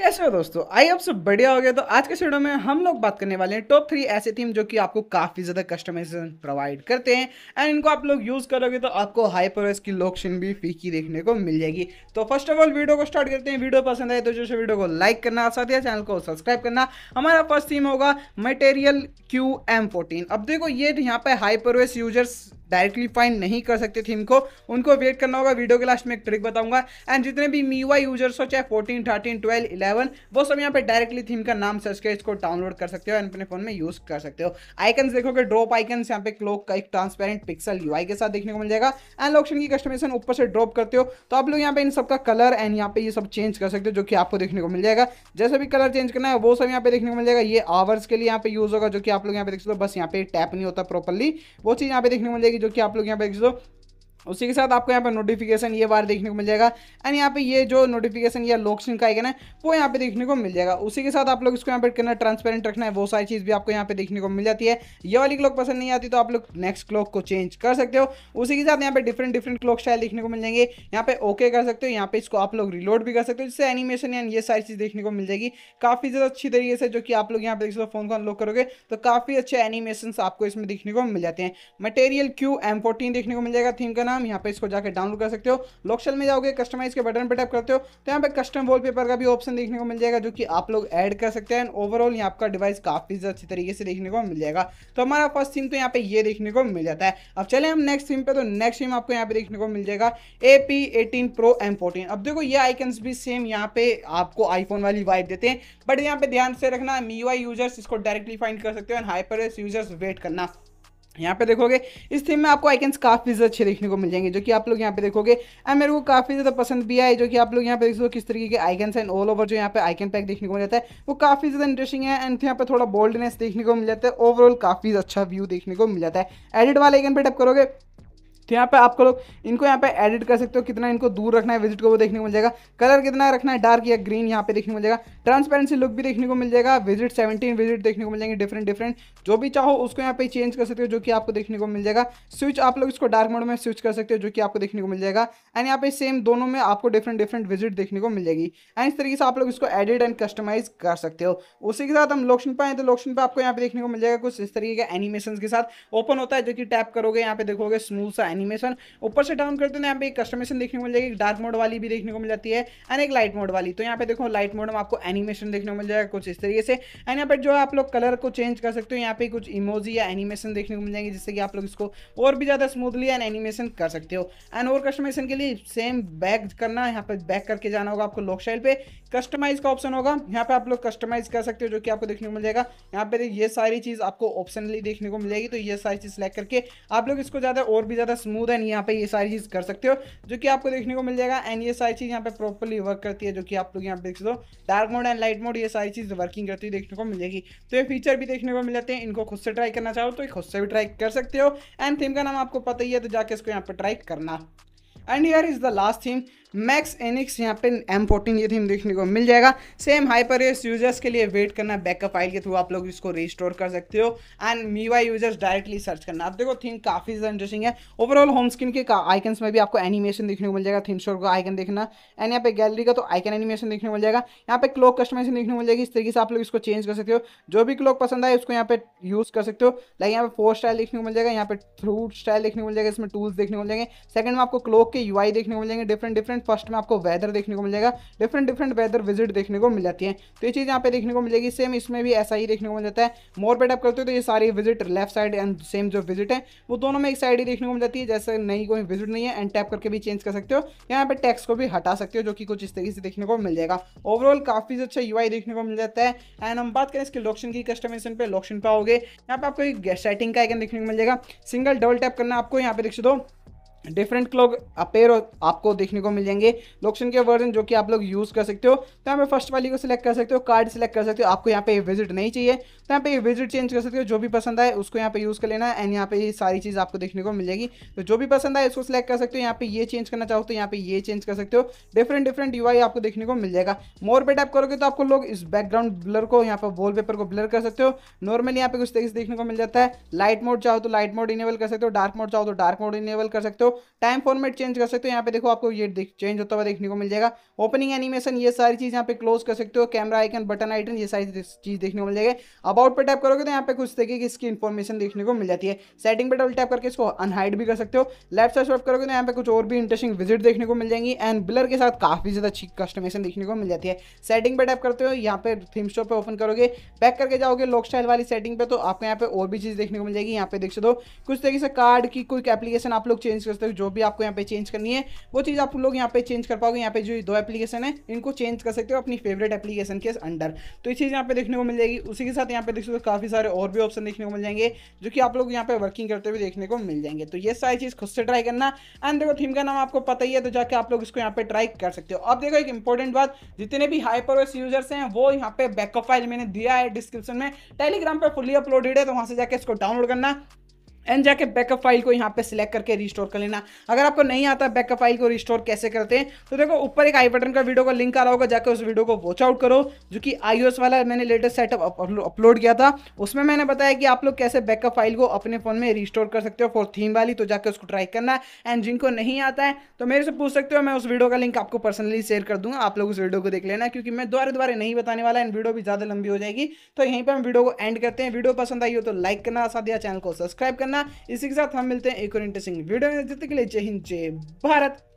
कैसे हो दोस्तों आई आप सब बढ़िया हो गया तो आज के वीडियो में हम लोग बात करने वाले हैं टॉप थ्री ऐसे थीम जो कि आपको काफ़ी ज़्यादा कस्टमाइजेशन प्रोवाइड करते हैं एंड इनको आप लोग यूज़ करोगे तो आपको हाई प्रोस की लोकेशन भी फीकी देखने को मिल जाएगी तो फर्स्ट ऑफ ऑल वीडियो को स्टार्ट करते हैं वीडियो पसंद आए तो जैसे वीडियो को लाइक करना साथ ही चैनल को सब्सक्राइब करना हमारा फर्स्ट थीम होगा मटेरियल क्यू एम फोर्टीन अब देखो ये यहाँ पे high pros users directly find नहीं कर सकते थीम को उनको वेट करना होगा वीडियो के लास्ट में एक ट्रिक बताऊंगा एंड जितने भी मीवाई यूजर्स हो चाहे फोर्टीन थर्टीन ट्वेल्व इलेवन वो सब यहाँ पे डायरेक्टली थीम का नाम सर्च कर इसको डाउनलोड कर सकते हो एंड अपने फोन में यूज कर सकते हो आइकन्स देखोगे ड्रॉप आइकन्स यहाँ पे क्लोक का एक ट्रांसपेरेंट पिक्सल यू के साथ देखने को मिल जाएगा एंड लोक्शन की कस्टमेशन ऊपर से ड्रॉप करते हो तो आप लोग यहाँ पे इन सबका कलर एंड यहाँ पे ये सब चेंज कर सकते हो जो कि आपको देखने को मिल जाएगा जैसे भी कलर चेंज करना है वो सब यहाँ पे देखने को मिल जाएगा ये आवर्स के लिए यहाँ पे यूज होगा जो कि आप लोग यहाँ पे देख सकते हो बस यहाँ पे टैप नहीं होता प्रॉपरली वो चीज़ यहाँ पे देखने को मिल जाएगी जो कि आप लोग यहाँ पे देख सकते हो उसी के साथ आपको यहाँ पे नोटिफिकेशन ये बार देखने को मिल जाएगा एंड यहाँ पे ये जो नोटिफिकेशन या लॉक का आइकन है वो यहाँ पे देखने को मिल जाएगा उसी के साथ आप लोग इसको यहाँ पे कितना ट्रांसपेरेंट रखना है वो सारी चीज़ भी आपको यहाँ पे देखने को मिल जाती है ये वाली क्लॉक पसंद नहीं आती तो आप लोग नेक्स्ट क्लॉक को चेंज कर सकते हो उसी के साथ यहाँ पे डिफरेंट डिफरेंट क्लॉक स्टाइल देखने को मिल जाएंगे यहाँ पे ओके कर सकते हो यहाँ पे इसको आप लोग रिलोड भी कर सकते हो जिससे एनिमेशन एंड ये सारी चीज़ देखने को मिल जाएगी काफ़ी ज़्यादा अच्छी तरीके से जो कि आप लोग यहाँ पे देखो फोन को अनलॉक करोगे तो काफ़ी अच्छे एनिमेशन आपको इसमें देखने को मिल जाते हैं मटेरियल क्यू एम देखने को मिल जाएगा थीम का नाम यहाँ पे इसको जाकर डाउनलोड कर सकते हो लोकशल में जाओगे कस्टमाइज के बटन पर टैप करते हो तो यहाँ पे कस्टम वॉलपेपर का भी ऑप्शन देखने को मिल जाएगा जो कि आप लोग ऐड कर सकते हैं ओवरऑल यहाँ आपका डिवाइस काफी अच्छी तरीके से देखने को मिल जाएगा तो हमारा फर्स्ट थीम तो यहाँ पे ये देखने को मिल जाता है अब चले हम नेक्स्ट थीम पे तो नेक्स्ट थीम आपको यहाँ पे देखने को मिल जाएगा A P eighteen pro M fourteen अब देखो ये आइकन्स भी सेम यहाँ पे आपको आईफोन वाली वाइप देते हैं बट यहाँ पे ध्यान से रखना मी यूजर्स इसको डायरेक्टली फाइंड कर सकते हो एंड हाइपर यूजर्स वेट करना यहाँ पे देखोगे इस थीम में आपको आइकन्स काफ़ी ज़्यादा अच्छे देखने को मिल जाएंगे जो कि आप लोग यहाँ पे देखोगे एंड मेरे को काफ़ी ज़्यादा पसंद भी आए जो कि आप लोग यहाँ पे देख किस तरीके के आइकन्स एंड ऑल ओवर जो यहाँ पे आइकन पैक देखने को मिल जाता है वो काफ़ी ज़्यादा इंटरेस्टिंग है एंड यहाँ पे थोड़ा बोल्डनेस देखने को मिल जाता है ओवरऑल काफ़ी अच्छा व्यू देखने को मिल जाता है एडिट वाले आइकन पर टप करोगे तो यहाँ पे आपको लोग इनको यहाँ पे एडिट कर सकते हो कितना इनको दूर रखना है विजिट को वो देखने को मिल जाएगा कलर कितना रखना है डार्क या ग्रीन यहाँ पे देखने को मिल जाएगा ट्रांसपेरेंसी लुक भी देखने को मिल जाएगा विजिट सेवेंटीन विजिट देखने को मिल जाएंगे डिफरेंट डिफरेंट जो भी चाहो उसको यहाँ पे चेंज कर सकते हो जो कि आपको देखने को मिल जाएगा स्विच आप लोग इसको डार्क मोड में स्विच कर सकते हो जो कि आपको देखने को मिल जाएगा एंड यहाँ पे सेम दोनों में आपको डिफरेंट डिफरेंट विजिट देखने को मिल जाएगी एंड इस तरीके से आप लोग इसको एडिट एंड कस्टमाइज कर सकते हो उसी के साथ हम लोक्शन पे आए तो लोक्शन पे आपको यहाँ पे देखने को मिल जाएगा कुछ इस तरीके के एनिमेशन के साथ ओपन होता है जो कि टैप करोगे यहाँ पे देखोगे स्मूथ सा एनिमेशन ऊपर से डाउन करते हैं तो यहाँ पे एक कस्टमेशन देखने को मिल जाएगी डार्क मोड वाली भी देखने को मिल जाती है एंड एक लाइट मोड वाली तो यहाँ पे देखो लाइट मोड में आपको एनिमेशन देखने को मिल जाएगा कुछ इस तरीके से एंड यहाँ पर जो है आप लोग कलर को चेंज कर सकते हो यहाँ पे कुछ इमोजी या एनिमेशन देखने को मिल जाएंगे जिससे कि आप लोग इसको और भी ज़्यादा स्मूथली एंड एनिमेशन कर सकते हो एंड और कस्टमेशन के लिए सेम बैक करना यहाँ पर बैक करके जाना होगा आपको लॉक शाइल पर कस्टमाइज का ऑप्शन होगा यहाँ पे आप लोग कस्टमाइज कर सकते हो जो कि आपको देखने को मिल जाएगा यहाँ पे ये सारी चीज़ आपको ऑप्शनली देखने को मिलेगी तो ये सारी चीज़ सेलेक्ट करके आप लोग इसको ज़्यादा और भी ज़्यादा स्मूथ एंड यहाँ पे ये सारी चीज़ कर सकते हो जो कि आपको देखने को मिल जाएगा एंड ये सारी चीज़ यहाँ पे प्रॉपरली वर्क करती है जो कि आप लोग यहाँ पे देख सकते हो dark mode and light mode ये सारी चीज़ वर्किंग करती है देखने को मिल जाएगी तो ये फीचर भी देखने को मिल जाते हैं इनको खुद से ट्राई करना चाहो तो खुद से भी ट्राई कर सकते हो एंड थीम का नाम आपको पता ही है तो जाके इसको यहाँ पर ट्राई करना and here is the last theme max एनिक्स यहाँ पे एम फोर्टीन ये थीम देखने को मिल जाएगा सेम हाइपर एस यूजर्स के लिए वेट करना बैकअप फाइल के थ्रू आप लोग इसको रिस्टोर कर सकते हो एंड मीवा यूजर्स डायरेक्टली सर्च करना आप देखो थीम काफ़ी ज़्यादा इंटरेस्टिंग है ओवरऑल होम स्क्रीन के आइकन्स में भी आपको एनिमेशन देखने को मिल जाएगा थीम स्टोर का आइकन देखना एंड यहाँ पे गैलरी का तो आइकन एनिमेशन देखने को मिल जाएगा यहाँ पे क्लोक कस्टमाइजेशन देखने को मिल जाएगी इस तरीके से आप लोग इसको चेंज कर सकते हो जो भी क्लोक पसंद आए उसको यहाँ पे यूज़ कर सकते हो लाइक यहाँ पे फोर स्टाइल देखने को मिल जाएगा यहाँ पे थ्रू स्टाइल देखने को मिल जाएगा इसमें टूल्स देखने को मिल जाएंगे सेकंड में आपको क्लोक के यू देखने को मिल जाएंगे डिफरेंट डिफरेंट सेक्शन फर्स्ट में आपको वेदर देखने को मिल जाएगा डिफरेंट डिफरेंट वेदर विजिट देखने को मिल जाती है तो ये चीज़ यहाँ पे देखने को मिलेगी सेम इसमें भी ऐसा ही देखने को मिल जाता है मोर पे टैप करते हो तो ये सारी विजिट लेफ्ट साइड एंड सेम जो विजिट है वो दोनों में एक साइड ही देखने को मिल जाती है जैसे नहीं कोई विजिट नहीं है एंड टैप करके भी चेंज कर सकते हो यहाँ पर टैक्स को भी हटा सकते हो जो कि कुछ इस तरीके से देखने को मिल जाएगा ओवरऑल काफ़ी अच्छा यू देखने को मिल जाता है एंड हम बात करें इसके लोक्शन की कस्टमेशन पे लोक्शन पे आओगे यहाँ पे आपको एक सेटिंग का आइकन देखने को मिल जाएगा सिंगल डबल टैप करना आपको यहाँ पे देख दो डिफरेंट लोग अपेयर आपको देखने को मिल जाएंगे लोक्शन के वर्जन जो कि आप लोग यूज़ कर सकते हो तो यहाँ पे फर्स्ट वाली को सिलेक्ट कर सकते हो कार्ड सिलेक्ट कर सकते हो आपको यहाँ पे विजिट नहीं चाहिए तो यहाँ पे विजिट चेंज कर सकते हो जो भी पसंद आए उसको यहाँ पे यूज़ कर लेना एंड यहाँ पे ये सारी चीज़ आपको देखने को मिल जाएगी तो जो भी पसंद आए इसको सिलेक्ट कर सकते हो यहाँ पे ये चेंज करना चाहो तो यहाँ पे ये चेंज कर सकते हो डिफरेंट डिफरेंट यू आपको देखने को मिल जाएगा मोर पे टाइप करोगे तो आपको लोग इस बैकग्राउंड ब्लर को यहाँ पर वॉल को ब्लर कर सकते हो नॉर्मली यहाँ पे कुछ तरीके से देखने को मिल जाता है लाइट मोड चाहो तो लाइट मोड इनेबल कर सकते हो डार्क मोड चाहो तो डार्क मोड इनेबल कर सकते हो टाइम फॉर्मेट चेंज कर सकते हो यहाँ पे देखो आपको ये चेंज होता हुआ देखने को मिल जाएगा ओपनिंग एनिमेशन ये सारी चीज़ यहाँ पे क्लोज कर सकते हो कैमरा आइकन बटन आइकन ये सारी चीज़ देखने को मिल जाएगी अबाउट पर टैप करोगे तो यहाँ पे कुछ तरीके की इसकी इन्फॉर्मेशन देखने को मिल जाती है सेटिंग पर डबल टैप करके इसको अनहाइड भी कर सकते हो लेफ्ट साइड स्वाइप करोगे तो यहाँ पे कुछ और भी इंटरेस्टिंग विजिट देखने को मिल जाएंगी एंड ब्लर के साथ काफ़ी ज़्यादा अच्छी कस्टमेशन देखने को मिल जाती है सेटिंग पर टैप करते हो यहाँ पे थीम स्टोर पर ओपन करोगे पैक करके जाओगे लॉक स्टाइल वाली सेटिंग पे तो आपको यहाँ पे और भी चीज़ देखने को मिल जाएगी यहाँ पे देख सकते हो कुछ तरीके से कार्ड की कोई एप्लीकेशन आप लोग चेंज कर सकते हो जो भी आपको यहाँ पे चेंज करनी है वो चीज़ आप लोग यहाँ पे चेंज कर पाओगे यहाँ पे जो दो एप्लीकेशन है इनको चेंज कर सकते हो अपनी फेवरेट एप्लीकेशन के अंडर तो इस चीज़ यहाँ पे देखने को मिल जाएगी उसी के साथ यहाँ पे देख सकते हो काफ़ी सारे और भी ऑप्शन देखने को मिल जाएंगे जो कि आप लोग यहाँ पे वर्किंग करते हुए देखने को मिल जाएंगे तो ये सारी चीज़ खुद से ट्राई करना एंड देखो थीम का नाम आपको पता ही है तो जाकर आप लोग इसको यहाँ पे ट्राई कर सकते हो अब देखो एक इंपॉर्टेंट बात जितने भी हाइपर यूजर्स हैं वो यहाँ पे बैकअप फाइल मैंने दिया है डिस्क्रिप्शन में टेलीग्राम पर फुली अपलोडेड है तो वहाँ से जाकर इसको डाउनलोड करना एंड जाके बैकअप फाइल को यहाँ पे सिलेक्ट करके रिस्टोर कर लेना अगर आपको नहीं आता बैकअप फाइल को रिस्टोर कैसे करते हैं तो देखो ऊपर एक आई बटन का वीडियो का लिंक आ रहा होगा जाकर उस वीडियो को वॉच आउट करो जो कि आईओएस वाला मैंने लेटेस्ट सेटअप अपलोड किया था उसमें मैंने बताया कि आप लोग कैसे बैकअप फाइल को अपने फ़ोन में रिस्टोर कर सकते हो फॉर थीम वाली तो जाकर उसको ट्राई करना एंड जिनको नहीं आता है तो मेरे से पूछ सकते हो मैं उस वीडियो का लिंक आपको पर्सनली शेयर कर दूंगा आप लोग उस वीडियो को देख लेना क्योंकि मैं दोबारा दोबारा नहीं बताने वाला एंड वीडियो भी ज़्यादा लंबी हो जाएगी तो यहीं पर हम वीडियो को एंड करते हैं वीडियो पसंद आई हो तो लाइक करना साथ ही चैनल को सब्सक्राइब करना करना इसी के साथ हम मिलते हैं एक और इंटरेस्टिंग वीडियो में जितने के लिए जय हिंद जय भारत